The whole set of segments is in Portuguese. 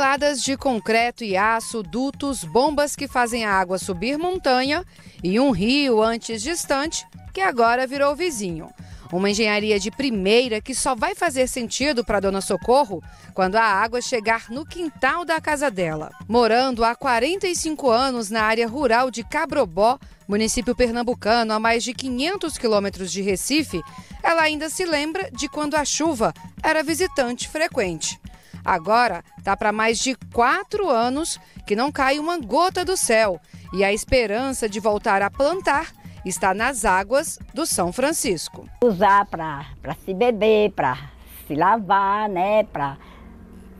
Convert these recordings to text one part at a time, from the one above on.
toneladas de concreto e aço, dutos, bombas que fazem a água subir montanha e um rio antes distante que agora virou vizinho. Uma engenharia de primeira que só vai fazer sentido para Dona Socorro quando a água chegar no quintal da casa dela. Morando há 45 anos na área rural de Cabrobó, município pernambucano a mais de 500 quilômetros de Recife, ela ainda se lembra de quando a chuva era visitante frequente. Agora tá para mais de quatro anos que não cai uma gota do céu e a esperança de voltar a plantar está nas águas do São Francisco. Usar para se beber, para se lavar, né? Para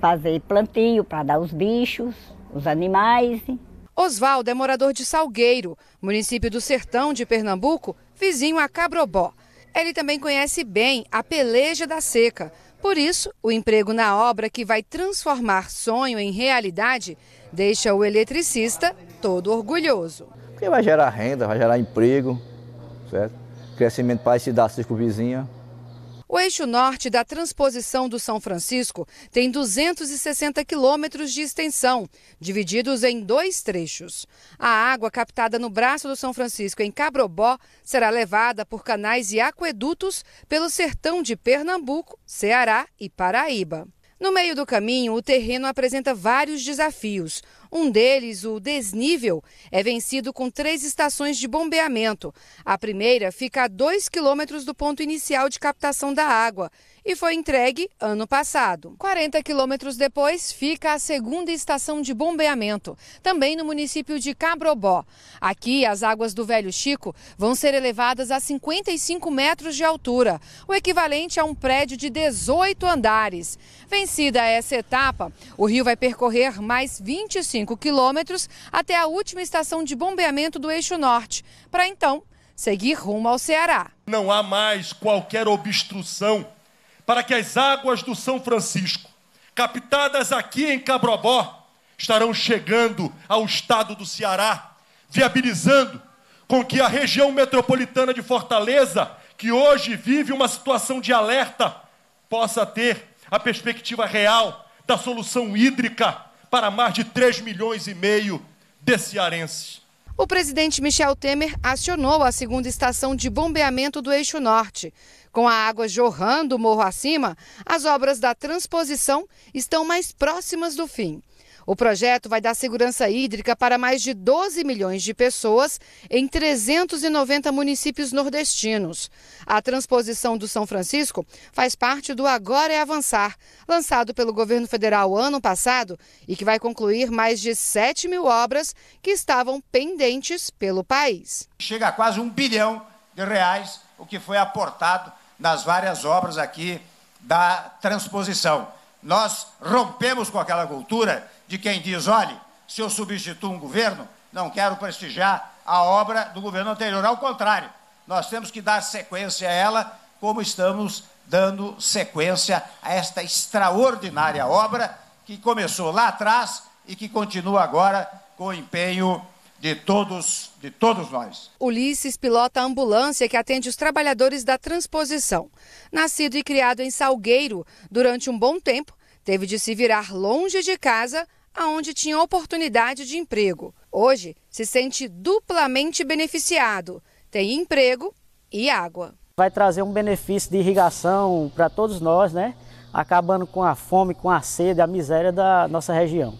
fazer plantio, para dar os bichos, os animais. Oswaldo é morador de Salgueiro, município do sertão de Pernambuco, vizinho a Cabrobó. Ele também conhece bem a peleja da seca, por isso, o emprego na obra que vai transformar sonho em realidade deixa o eletricista todo orgulhoso. Porque vai gerar renda, vai gerar emprego, certo? Crescimento para as cidades vizinha. O eixo norte da transposição do São Francisco tem 260 quilômetros de extensão, divididos em dois trechos. A água captada no braço do São Francisco, em Cabrobó, será levada por canais e aquedutos pelo sertão de Pernambuco, Ceará e Paraíba. No meio do caminho, o terreno apresenta vários desafios, um deles, o desnível, é vencido com três estações de bombeamento. A primeira fica a 2 quilômetros do ponto inicial de captação da água e foi entregue ano passado. 40 quilômetros depois fica a segunda estação de bombeamento, também no município de Cabrobó. Aqui, as águas do Velho Chico vão ser elevadas a 55 metros de altura, o equivalente a um prédio de 18 andares. Vencida essa etapa, o rio vai percorrer mais 25 5 quilômetros até a última estação de bombeamento do Eixo Norte, para então seguir rumo ao Ceará. Não há mais qualquer obstrução para que as águas do São Francisco, captadas aqui em Cabrobó, estarão chegando ao estado do Ceará, viabilizando com que a região metropolitana de Fortaleza, que hoje vive uma situação de alerta, possa ter a perspectiva real da solução hídrica para mais de 3 milhões e meio de cearenses. O presidente Michel Temer acionou a segunda estação de bombeamento do Eixo Norte. Com a água jorrando morro acima, as obras da transposição estão mais próximas do fim. O projeto vai dar segurança hídrica para mais de 12 milhões de pessoas em 390 municípios nordestinos. A transposição do São Francisco faz parte do Agora é Avançar, lançado pelo governo federal ano passado e que vai concluir mais de 7 mil obras que estavam pendentes pelo país. Chega a quase um bilhão de reais o que foi aportado nas várias obras aqui da transposição. Nós rompemos com aquela cultura de quem diz, olhe, se eu substituo um governo, não quero prestigiar a obra do governo anterior. Ao contrário, nós temos que dar sequência a ela, como estamos dando sequência a esta extraordinária obra que começou lá atrás e que continua agora com empenho de todos, de todos nós. Ulisses pilota a ambulância que atende os trabalhadores da transposição. Nascido e criado em Salgueiro, durante um bom tempo, teve de se virar longe de casa, aonde tinha oportunidade de emprego. Hoje, se sente duplamente beneficiado. Tem emprego e água. Vai trazer um benefício de irrigação para todos nós, né? Acabando com a fome, com a sede, a miséria da nossa região.